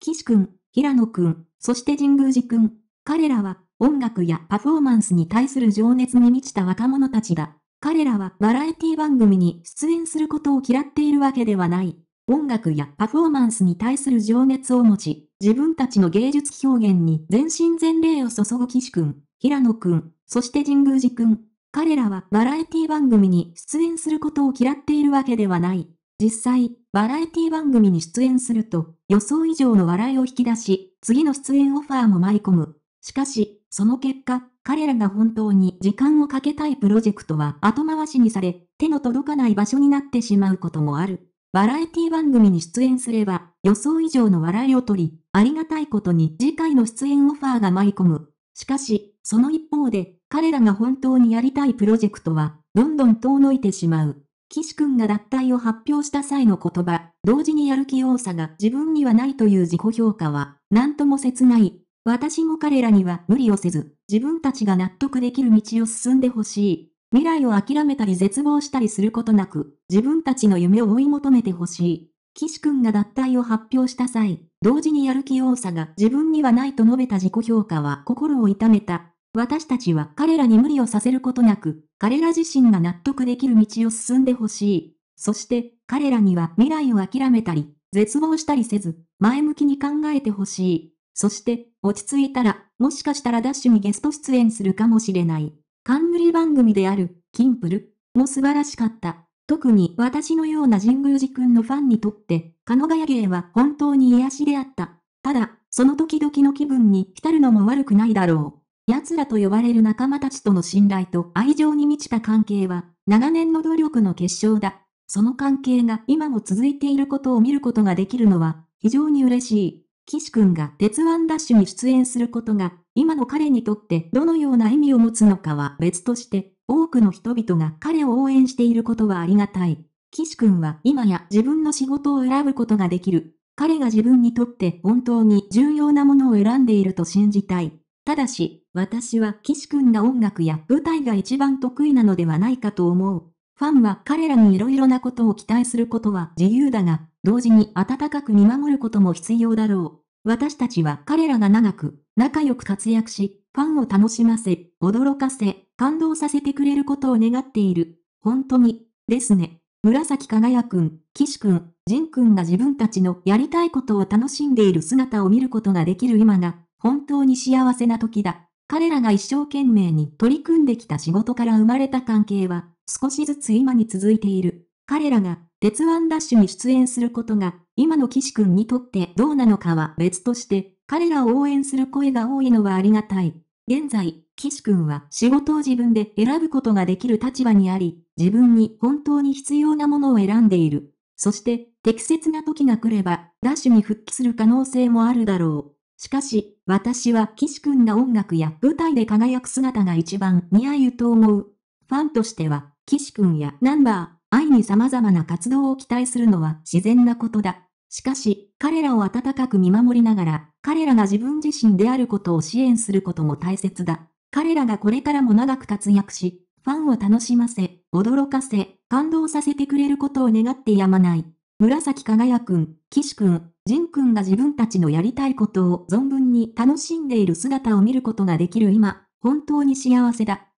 岸くん、平野くん、そして神宮寺くん。彼らは音楽やパフォーマンスに対する情熱に満ちた若者たちだ。彼らはバラエティ番組に出演することを嫌っているわけではない。音楽やパフォーマンスに対する情熱を持ち、自分たちの芸術表現に全身全霊を注ぐ岸くん、平野くん、そして神宮寺くん。彼らはバラエティ番組に出演することを嫌っているわけではない。実際、バラエティ番組に出演すると、予想以上の笑いを引き出し、次の出演オファーも舞い込む。しかし、その結果、彼らが本当に時間をかけたいプロジェクトは後回しにされ、手の届かない場所になってしまうこともある。バラエティ番組に出演すれば、予想以上の笑いを取り、ありがたいことに次回の出演オファーが舞い込む。しかし、その一方で、彼らが本当にやりたいプロジェクトは、どんどん遠のいてしまう。岸くんが脱退を発表した際の言葉、同時にやる器用さが自分にはないという自己評価は、なんとも切ない。私も彼らには無理をせず、自分たちが納得できる道を進んでほしい。未来を諦めたり絶望したりすることなく、自分たちの夢を追い求めてほしい。岸くんが脱退を発表した際、同時にやる器用さが自分にはないと述べた自己評価は心を痛めた。私たちは彼らに無理をさせることなく、彼ら自身が納得できる道を進んでほしい。そして、彼らには未来を諦めたり、絶望したりせず、前向きに考えてほしい。そして、落ち着いたら、もしかしたらダッシュにゲスト出演するかもしれない。冠番組である、キンプルも素晴らしかった。特に私のような神宮寺くんのファンにとって、カノガヤ芸は本当に癒しであった。ただ、その時々の気分に浸るのも悪くないだろう。奴らと呼ばれる仲間たちとの信頼と愛情に満ちた関係は、長年の努力の結晶だ。その関係が今も続いていることを見ることができるのは、非常に嬉しい。岸くんが鉄腕ダッシュに出演することが、今の彼にとってどのような意味を持つのかは別として、多くの人々が彼を応援していることはありがたい。岸くんは今や自分の仕事を選ぶことができる。彼が自分にとって本当に重要なものを選んでいると信じたい。ただし、私は岸くんが音楽や舞台が一番得意なのではないかと思う。ファンは彼らに色々なことを期待することは自由だが、同時に温かく見守ることも必要だろう。私たちは彼らが長く、仲良く活躍し、ファンを楽しませ、驚かせ、感動させてくれることを願っている。本当に、ですね。紫輝くん、岸くん、仁くんが自分たちのやりたいことを楽しんでいる姿を見ることができる今が、本当に幸せな時だ。彼らが一生懸命に取り組んできた仕事から生まれた関係は、少しずつ今に続いている。彼らが、鉄腕ダッシュに出演することが、今の岸君にとってどうなのかは別として、彼らを応援する声が多いのはありがたい。現在、岸君は仕事を自分で選ぶことができる立場にあり、自分に本当に必要なものを選んでいる。そして、適切な時が来れば、ダッシュに復帰する可能性もあるだろう。しかし、私は岸君が音楽や舞台で輝く姿が一番似合うと思う。ファンとしては、岸君やナンバー、愛に様々な活動を期待するのは自然なことだ。しかし、彼らを温かく見守りながら、彼らが自分自身であることを支援することも大切だ。彼らがこれからも長く活躍し、ファンを楽しませ、驚かせ、感動させてくれることを願ってやまない。紫輝くん、岸くん、仁くんが自分たちのやりたいことを存分に楽しんでいる姿を見ることができる今、本当に幸せだ。